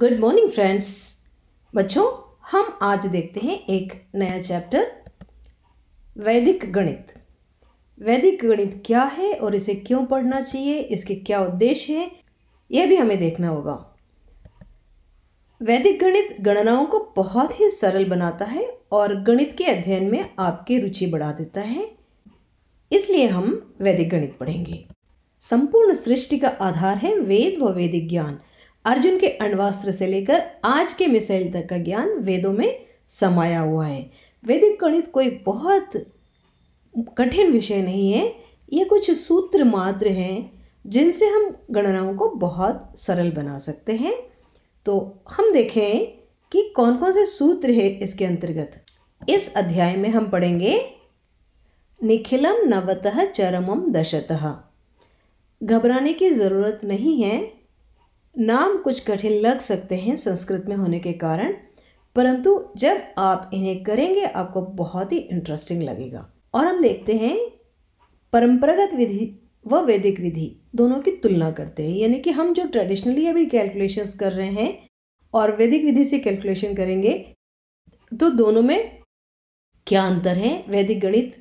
Good morning friends बच्चों हम आज देखते हैं एक नया चैप्टर वैदिक गणित वैदिक गणित क्या है और इसे क्यों पढ़ना चाहिए इसके क्या उद्देश्य हैं यह भी हमें देखना होगा वैदिक गणित गणनाओं को बहुत ही सरल बनाता है और गणित के अध्ययन में आपकी रुचि बढ़ा देता है इसलिए हम वैदिक गणित पढ़ेंगे संपूर्ण सृष्टि का आधार है वेद व वैदिक ज्ञान अर्जुन के अण्वास्त्र से लेकर आज के मिसाइल तक का ज्ञान वेदों में समाया हुआ है वैदिक गणित कोई बहुत कठिन विषय नहीं है ये कुछ सूत्र मात्र हैं जिनसे हम गणनाओं को बहुत सरल बना सकते हैं तो हम देखें कि कौन कौन से सूत्र है इसके अंतर्गत इस अध्याय में हम पढ़ेंगे निखिलम नवतः चरमम दशतः घबराने की ज़रूरत नहीं है नाम कुछ कठिन लग सकते हैं संस्कृत में होने के कारण परंतु जब आप इन्हें करेंगे आपको बहुत ही इंटरेस्टिंग लगेगा और हम देखते हैं परंपरागत विधि व वैदिक विधि दोनों की तुलना करते हैं यानी कि हम जो ट्रेडिशनली अभी कैलकुलेशंस कर रहे हैं और वैदिक विधि से कैलकुलेशन करेंगे तो दोनों में क्या अंतर है वैदिक गणित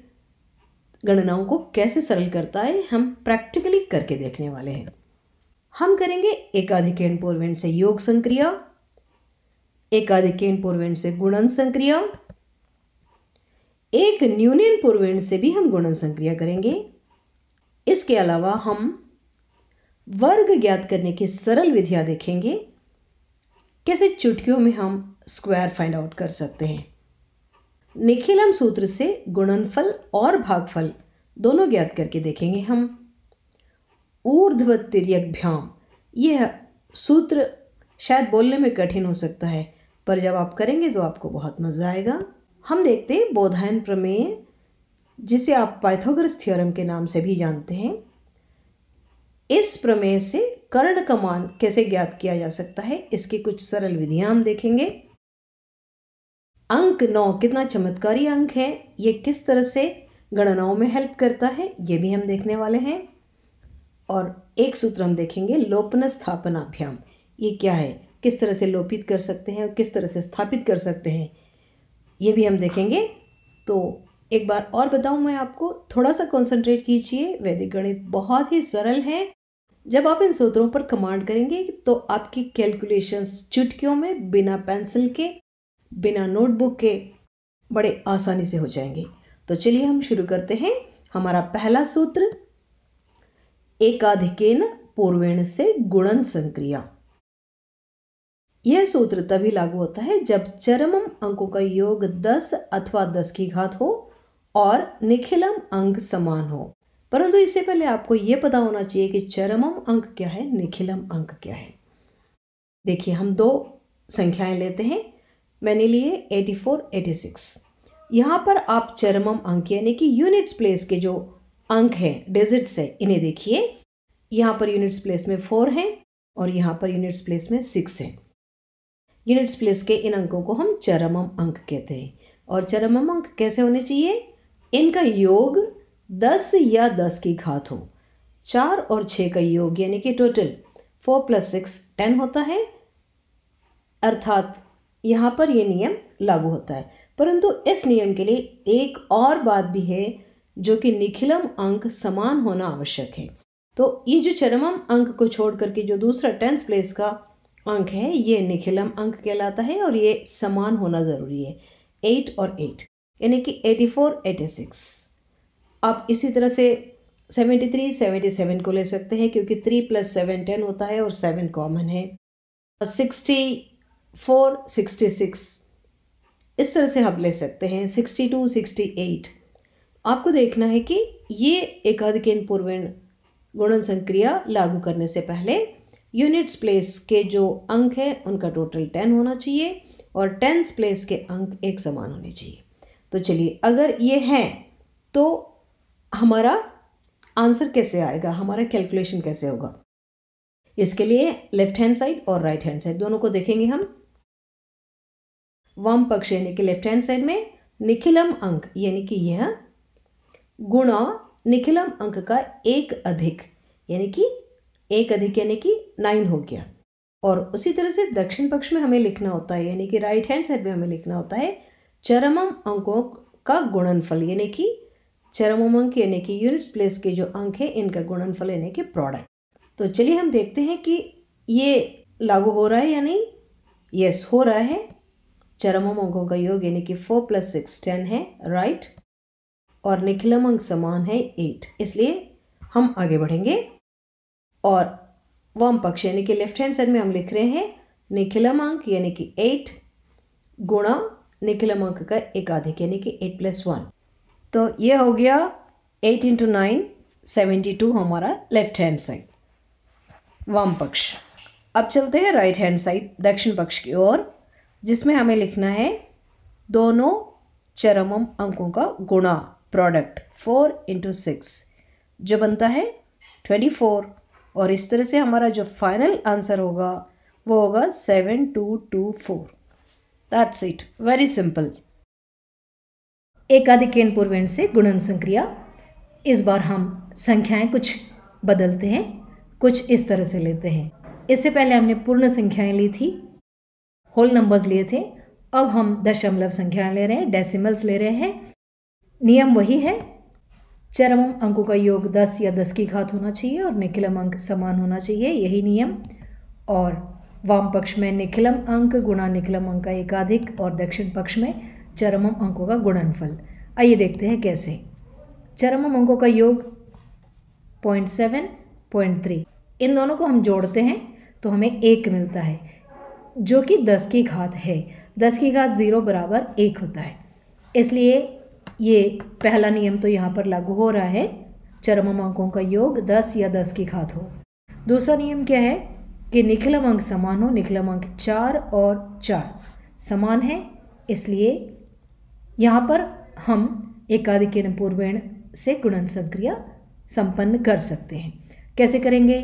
गणनाओं को कैसे सरल करता है हम प्रैक्टिकली करके देखने वाले हैं हम करेंगे एकाधिकेन पूर्वेण से योग संक्रिया एकाधिकेन पूर्वेण से गुणन संक्रिया एक न्यूनियन पूर्वेण से भी हम गुणन संक्रिया करेंगे इसके अलावा हम वर्ग ज्ञात करने की सरल विधियां देखेंगे कैसे चुटकियों में हम स्क्वायर फाइंड आउट कर सकते हैं निखिलम सूत्र से गुणनफल और भागफल दोनों ज्ञात करके देखेंगे हम ऊर्ध्व तिरभ्याम यह सूत्र शायद बोलने में कठिन हो सकता है पर जब आप करेंगे तो आपको बहुत मज़ा आएगा हम देखते हैं बोधायन प्रमेय जिसे आप पाइथोग्रस थ्योरम के नाम से भी जानते हैं इस प्रमेय से कर्ण का मान कैसे ज्ञात किया जा सकता है इसकी कुछ सरल विधियां हम देखेंगे अंक नौ कितना चमत्कारी अंक है ये किस तरह से गणनाओं में हेल्प करता है ये भी हम देखने वाले हैं और एक सूत्र हम देखेंगे लोपन स्थापनाभ्याम ये क्या है किस तरह से लोपित कर सकते हैं और किस तरह से स्थापित कर सकते हैं ये भी हम देखेंगे तो एक बार और बताऊं मैं आपको थोड़ा सा कंसंट्रेट कीजिए वैदिक गणित बहुत ही सरल है जब आप इन सूत्रों पर कमांड करेंगे तो आपकी कैलकुलेशंस चुटकियों में बिना पेंसिल के बिना नोटबुक के बड़े आसानी से हो जाएंगे तो चलिए हम शुरू करते हैं हमारा पहला सूत्र एकाधिकेन पूर्वेण से गुणन संक्रिया यह सूत्र तभी लागू होता है जब चरमम अंकों का योग दस अथवा दस की घात हो और निखिलम अंक समान हो परंतु इससे पहले आपको यह पता होना चाहिए कि चरमम अंक क्या है निखिलम अंक क्या है देखिए हम दो संख्याएं लेते हैं मैंने लिए 84, 86 यहाँ पर आप चरमम अंक यानी कि यूनिट्स प्लेस के जो अंक हैं डिजिट्स हैं इन्हें देखिए यहाँ पर यूनिट्स प्लेस में फोर हैं और यहाँ पर यूनिट्स प्लेस में सिक्स हैं यूनिट्स प्लेस के इन अंकों को हम चरमम अंक कहते हैं और चरमम अंक कैसे होने चाहिए इनका योग दस या दस की घात हो चार और छः का योग यानी कि total four plus six ten होता है अर्थात यहाँ पर यह नियम लागू होता है परंतु इस नियम के लिए एक और बात भी है जो कि निखिलम अंक समान होना आवश्यक है तो ये जो चरमम अंक को छोड़ करके जो दूसरा टेंथ प्लेस का अंक है ये निखिलम अंक कहलाता है और ये समान होना ज़रूरी है एट और एट यानी कि एटी फोर एटी सिक्स आप इसी तरह से सेवेंटी थ्री सेवेंटी सेवन को ले सकते हैं क्योंकि थ्री प्लस सेवन टेन होता है और सेवन कॉमन है सिक्सटी फोर सिक्सटी सिक्स इस तरह से हम ले सकते हैं सिक्सटी टू सिक्सटी एट आपको देखना है कि ये एकाधिकेन पूर्वेण गुणन संक्रिया लागू करने से पहले यूनिट्स प्लेस के जो अंक हैं उनका टोटल टेन होना चाहिए और टेंस प्लेस के अंक एक समान होने चाहिए तो चलिए अगर ये हैं तो हमारा आंसर कैसे आएगा हमारा कैलकुलेशन कैसे होगा इसके लिए लेफ्ट हैंड साइड और राइट हैंड साइड दोनों को देखेंगे हम वाम पक्ष यानी कि लेफ्ट हैंड साइड में निखिलम अंक यानी कि यह गुणा निखिलम अंक का एक अधिक यानी कि एक अधिक यानी कि नाइन हो गया और उसी तरह से दक्षिण पक्ष में हमें लिखना होता है यानी कि राइट हैंड साइड में हमें लिखना होता है चरमम अंकों का गुणनफल यानी कि चरमम अंक यानी कि यूनिट्स प्लेस के जो अंक हैं इनका गुणनफल यानी कि प्रोडक्ट तो चलिए हम देखते हैं कि ये लागू हो रहा है या नहीं यस हो रहा है चरमम अंकों का योग यानी कि फोर प्लस सिक्स टेन है राइट right? और निखिलम अंक समान है एट इसलिए हम आगे बढ़ेंगे और वम पक्ष यानी कि लेफ्ट हैंड साइड में हम लिख रहे हैं निखिलम अंक यानी कि एट गुणा निखिलम अंक का एकाधिक यानी कि एट प्लस वन तो ये हो गया eight into nine seventy two हमारा लेफ्ट हैंड साइड वाम पक्ष अब चलते हैं राइट हैंड साइड दक्षिण पक्ष की ओर जिसमें हमें लिखना है दोनों चरमम अंकों का गुणा प्रोडक्ट फोर इंटू सिक्स जो बनता है ट्वेंटी फोर और इस तरह से हमारा जो फाइनल आंसर होगा वो होगा seven two two four that's it very simple एकाधिकेन पूर्वेण से गुणन संक्रिया इस बार हम संख्याएं कुछ बदलते हैं कुछ इस तरह से लेते हैं इससे पहले हमने पूर्ण संख्याएं ली थी होल नंबर्स लिए थे अब हम दशमलव संख्याएं ले रहे हैं डेसिमल्स ले रहे हैं नियम वही है चरम अंकों का योग दस या दस की घात होना चाहिए और निखिलम अंक समान होना चाहिए यही नियम और वाम पक्ष में निखिलम अंक गुणा निखिलम अंक का एकाधिक और दक्षिण पक्ष में चरमम अंकों का गुणनफल आइए देखते हैं कैसे चरमम अंकों का योग पॉइंट सेवन पॉइंट थ्री इन दोनों को हम जोड़ते हैं तो हमें एक मिलता है जो कि दस की घात है दस की घात ज़ीरो बराबर एक होता है इसलिए ये पहला नियम तो यहाँ पर लागू हो रहा है चरम अंकों का योग दस या दस की घात हो दूसरा नियम क्या है कि निखिलम अंक समान हो निखिलम अंक चार और चार समान है इसलिए यहाँ पर हम एकाधिकीर्ण पूर्वेण से गुणन संक्रिया संपन्न कर सकते हैं कैसे करेंगे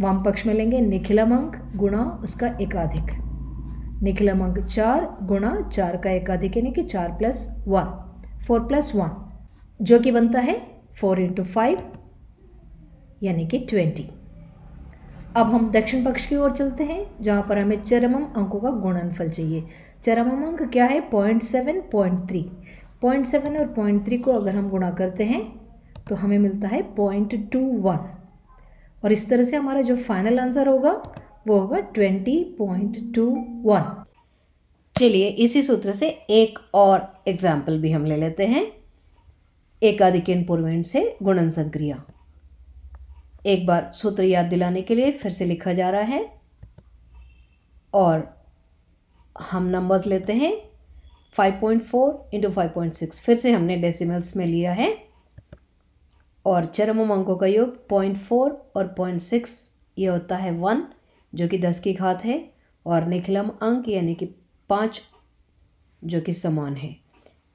वाम पक्ष में लेंगे निखिलम अंक गुणा उसका एकाधिक निखिलम अंक चार गुणा चार का एकाधिक यानी कि चार plus one four plus one जो कि बनता है फोर इंटू फाइव यानी कि ट्वेंटी अब हम दक्षिण पक्ष की ओर चलते हैं जहाँ पर हमें चरमम अंकों का गुणनफल चाहिए चरमम अंक क्या है point seven point three point seven और पॉइंट थ्री को अगर हम गुणा करते हैं तो हमें मिलता है पॉइंट टू वन और इस तरह से हमारा जो फाइनल आंसर होगा वो होगा ट्वेंटी पॉइंट टू वन चलिए इसी सूत्र से एक और एग्जाम्पल भी हम ले लेते हैं एकाधिकेन पूर्वेण से गुणन संक्रिया एक बार सूत्र याद दिलाने के लिए फिर से लिखा जा रहा है और हम नंबर्स लेते हैं 5.4 पॉइंट फोर इंटू फाइव फिर से हमने डेसिमल्स में लिया है और चरम अंकों का योग 0.4 और 0.6 ये होता है वन जो कि दस की घात है और निखिलम अंक यानी कि पाँच जो कि समान है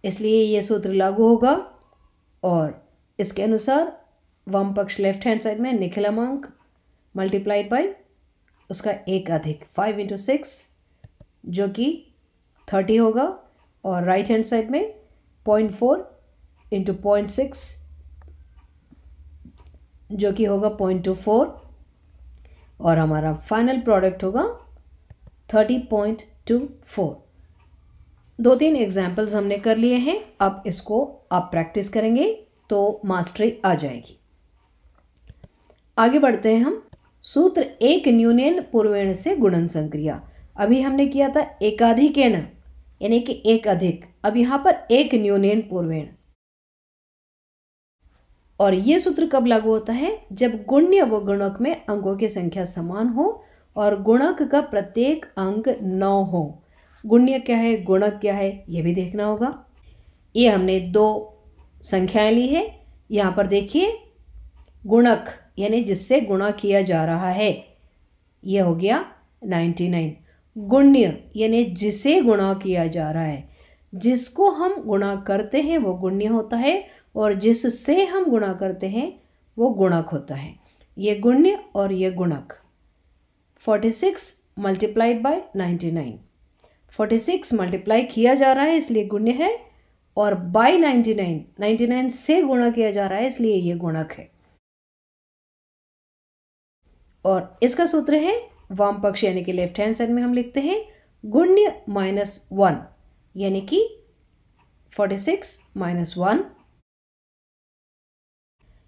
इसलिए ये सूत्र लागू होगा और इसके अनुसार वाम पक्ष लेफ्ट हैंड साइड में अमांक मल्टीप्लाइड बाई उसका एक अधिक फाइव इंटू सिक्स जो कि थर्टी होगा और राइट हैंड साइड में point four into point six जो कि होगा पॉइंट टू फोर और हमारा फाइनल प्रोडक्ट होगा थर्टी पॉइंट टू फोर दो तीन एग्जाम्पल्स हमने कर लिए हैं अब इसको आप प्रैक्टिस करेंगे तो मास्टरी आ जाएगी आगे बढ़ते हैं हम सूत्र एक न्यूनेन पूर्वेण से गुणन संक्रिया अभी हमने किया था एकाधिकेण यानी कि एक अधिक अब यहाँ पर एक न्यूनेन पूर्वेण और ये सूत्र कब लागू होता है जब गुण्य व गुणक में अंकों की संख्या समान हो और गुणक का प्रत्येक अंक नौ हो गुण्य क्या है गुणक क्या है ये भी देखना होगा ये हमने दो संख्याएं ली है यहाँ पर देखिए गुणक यानी जिससे गुणा किया जा रहा है यह हो गया नाइन्टी नाइन गुण्य यानी जिसे गुणा किया जा रहा है जिसको हम गुणा करते हैं वो गुण्य होता है और जिससे हम गुणा करते हैं वो गुणक होता है ये गुण्य और ये गुणक 46 मल्टीप्लाइड बाय 99 46 मल्टीप्लाई किया जा रहा है इसलिए गुण्य है और बाय 99 99 से गुणा किया जा रहा है इसलिए ये गुणक है और इसका सूत्र है वाम पक्ष यानी कि लेफ्ट हैंड साइड में हम लिखते हैं गुण्य माइनस वन यानी कि फोर्टी सिक्स माइनस वन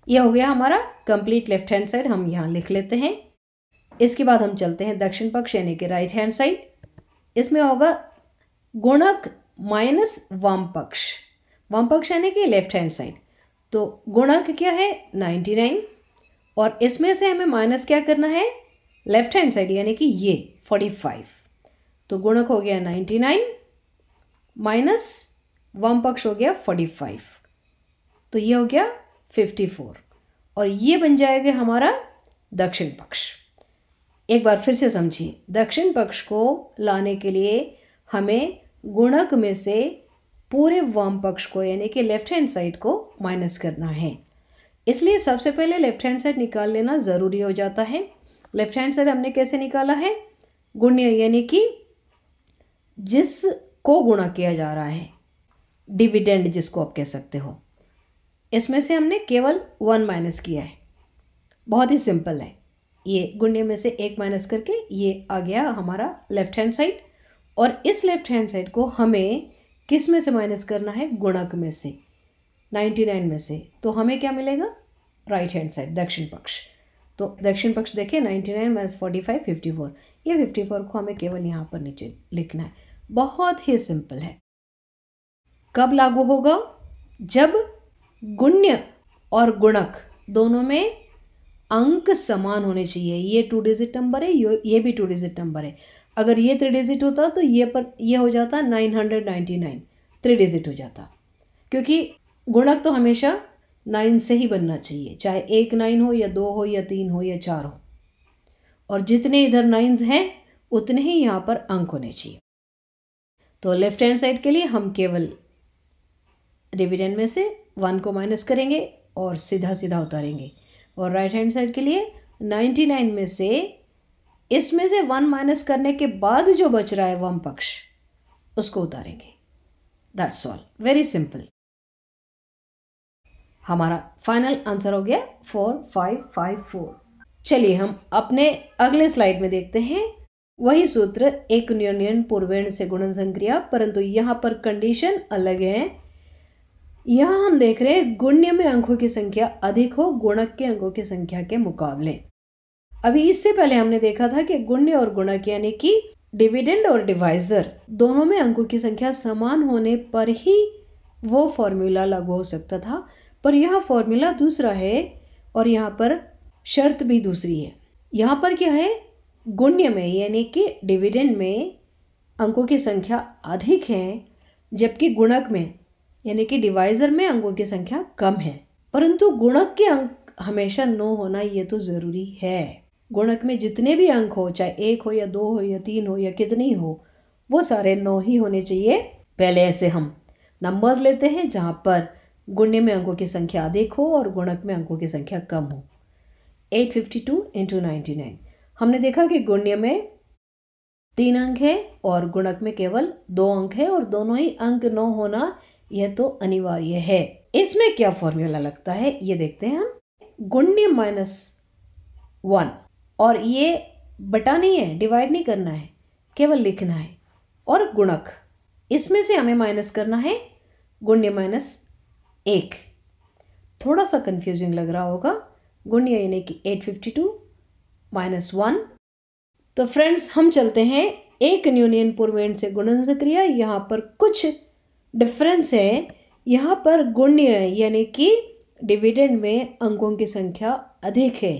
यह हो गया हमारा कंप्लीट लेफ्ट हैंड साइड हम यहाँ लिख लेते हैं इसके बाद हम चलते हैं दक्षिण पक्ष यानी कि राइट हैंड साइड इसमें होगा गुणक माइनस वाम पक्ष वाम पक्ष यानी कि लेफ्ट हैंड साइड तो गुणक क्या है नाइन्टी नाइन और इसमें से हमें माइनस क्या करना है लेफ्ट हैंड साइड यानी कि ये फोर्टी फाइव तो गुणक हो गया नाइन्टी नाइन माइनस वाम पक्ष हो गया फोर्टी फाइव तो ये हो गया फिफ्टी फोर और ये बन जाएगा हमारा दक्षिण पक्ष एक बार फिर से समझिए दक्षिण पक्ष को लाने के लिए हमें गुणक में से पूरे वाम पक्ष को यानी कि लेफ्ट हैंड साइड को माइनस करना है इसलिए सबसे पहले लेफ्ट हैंड साइड निकाल लेना ज़रूरी हो जाता है लेफ्ट हैंड साइड हमने कैसे निकाला है गुण्य यानी कि जिस को गुणा किया जा रहा है डिविडेंड जिसको आप कह सकते हो इसमें से हमने केवल वन माइनस किया है बहुत ही सिंपल है ये गुण्य में से एक माइनस करके ये आ गया हमारा लेफ्ट हैंड साइड और इस लेफ्ट हैंड साइड को हमें किस में से माइनस करना है गुणक में से नाइन्टी नाइन में से तो हमें क्या मिलेगा राइट हैंड साइड दक्षिण पक्ष तो दक्षिण पक्ष देखिए ninety nine minus forty five fifty four ये फिफ्टी फोर को हमें केवल यहाँ पर नीचे लिखना है बहुत ही सिंपल है कब लागू होगा जब गुण्य और गुणक दोनों में अंक समान होने चाहिए ये टू डिजिट नंबर है ये भी टू डिजिट नंबर है अगर ये थ्री डिजिट होता तो ये पर ये हो जाता nine hundred ninety nine three digit हो जाता क्योंकि गुणक तो हमेशा नाइन से ही बनना चाहिए चाहे एक नाइन हो या दो हो या तीन हो या चार हो और जितने इधर नाइन्स हैं उतने ही यहाँ पर अंक होने चाहिए तो लेफ्ट हैंड साइड के लिए हम केवल डिविडेंड में से वन को माइनस करेंगे और सीधा सीधा उतारेंगे और राइट हैंड साइड के लिए नाइन्टी नाइन में से इसमें से वन माइनस करने के बाद जो बच रहा है वम पक्ष उसको उतारेंगे दैट्स ऑल वेरी सिंपल हमारा फाइनल आंसर हो गया फोर फाइव फाइव फोर चलिए हम अपने अगले स्लाइड में देखते हैं वही सूत्र एक न्यूनियन पूर्वेण से गुणन संक्रिया परंतु यहाँ पर कंडीशन अलग है यह हम देख रहे हैं गुण्य में अंकों की संख्या अधिक हो गुणक के अंकों की संख्या के मुकाबले अभी इससे पहले हमने देखा था कि गुण्य और गुणक यानी कि डिविडेंड और डिवाइजर दोनों में अंकों की संख्या समान होने पर ही वो फॉर्मूला लागू हो सकता था पर यह फॉर्मूला दूसरा है और यहाँ पर शर्त भी दूसरी है यहाँ पर क्या है गुण्य में यानी कि डिविडेंड में अंकों की संख्या अधिक है जबकि गुणक में यानी कि डिवाइजर में अंकों की संख्या कम है परंतु गुणक के अंक हमेशा नो होना ये तो ज़रूरी है गुणक में जितने भी अंक हो चाहे एक हो या दो हो या तीन हो या कितनी हो वो सारे नौ ही होने चाहिए पहले ऐसे हम नंबर्स लेते हैं जहाँ पर गुण्य में अंकों की संख्या अधिक हो और गुणक में अंकों की संख्या कम हो 852 फिफ्टी टू इंटू हमने देखा कि गुण्य में तीन अंक है और गुणक में केवल दो अंक है और दोनों ही अंक नौ होना यह तो अनिवार्य है इसमें क्या फॉर्मूला लगता है ये देखते हैं हम गुण्य माइनस वन और ये बटा नहीं है डिवाइड नहीं करना है केवल लिखना है और गुणक इसमें से हमें माइनस करना है गुण्य माइनस एक थोड़ा सा कन्फ्यूजिंग लग रहा होगा गुण्य यानी कि eight fifty two minus one तो फ्रेंड्स हम चलते हैं एक न्यूनियन पूर्वेण से गुणन क्रिया यहाँ पर कुछ डिफरेंस है यहाँ पर गुण्य यानी कि डिविडेंड में अंकों की संख्या अधिक है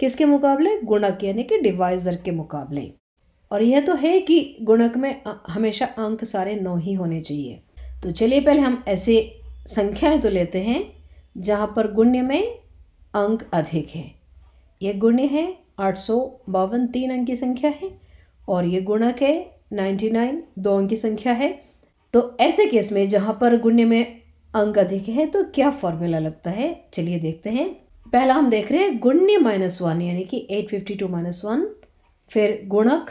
किसके मुकाबले गुणक यानी कि डिवाइजर के मुकाबले और यह तो है कि गुणक में हमेशा अंक सारे नौ ही होने चाहिए तो चलिए पहले हम ऐसे संख्याएं तो लेते हैं जहाँ पर गुण्य में अंक अधिक है यह गुण्य है आठ सौ बावन तीन अंक की संख्या है और ये गुणक है नाइन्टी नाइन दो अंक की संख्या है तो ऐसे केस में जहां पर गुण्य में अंक अधिक है तो क्या फॉर्मूला लगता है चलिए देखते हैं पहला हम देख रहे हैं गुण्य माइनस वन यानी कि eight fifty two minus one फिर गुणक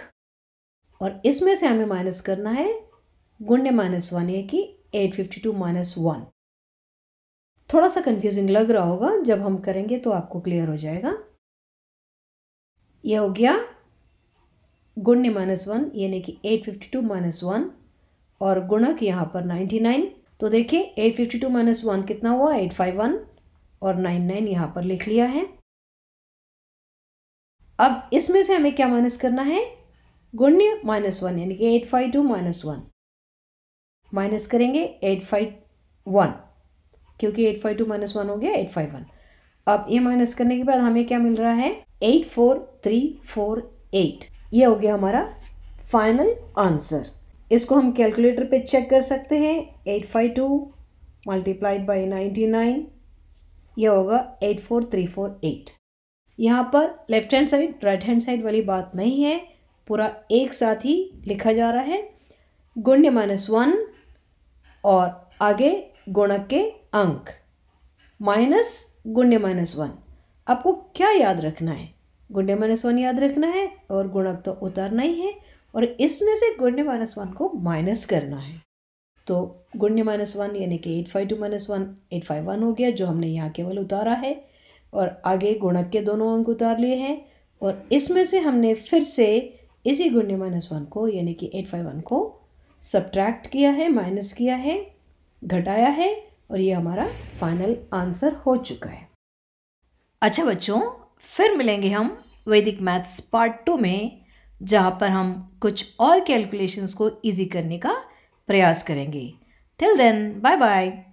और इसमें से हमें माइनस करना है गुण्य माइनस वन यानी कि eight fifty two minus one थोड़ा सा कंफ्यूजिंग लग रहा होगा जब हम करेंगे तो आपको क्लियर हो जाएगा यह हो गया गुण्य माइनस वन यानी कि eight fifty two minus one और गुणक यहाँ पर 99 नाइन तो देखिए eight fifty two minus one कितना हुआ 851 और 99 नाइन यहाँ पर लिख लिया है अब इसमें से हमें क्या माइनस करना है गुण्य माइनस वन यानी कि eight five two minus one minus करेंगे एट फाइव वन क्योंकि eight five two minus one हो गया एट फाइव वन अब ये माइनस करने के बाद हमें क्या मिल रहा है eight four three four eight ये हो गया हमारा फाइनल आंसर इसको हम कैलकुलेटर पे चेक कर सकते हैं eight five two multiplied by ninety nine यह होगा eight four three four eight यहाँ पर left hand side right hand side वाली बात नहीं है पूरा एक साथ ही लिखा जा रहा है गुण्य माइनस वन और आगे गुणक के अंक माइनस गुण्य माइनस वन आपको क्या याद रखना है गुण्य माइनस वन याद रखना है और गुणक तो उतरना ही है और इसमें से गुण्य माइनस वन को माइनस करना है तो गुण्य माइनस वन यानी कि eight five two minus one eight five one हो गया जो हमने यहाँ केवल उतारा है और आगे गुणक के दोनों अंक उतार लिए हैं और इसमें से हमने फिर से इसी गुण्य माइनस वन को यानी कि एट फाइव वन को सब्ट्रैक्ट किया है माइनस किया है घटाया है और ये हमारा फाइनल आंसर हो चुका है अच्छा बच्चों फिर मिलेंगे हम वैदिक मैथ्स पार्ट टू में जहाँ पर हम कुछ और कैलकुलेशंस को इजी करने का प्रयास करेंगे टिल देन बाय बाय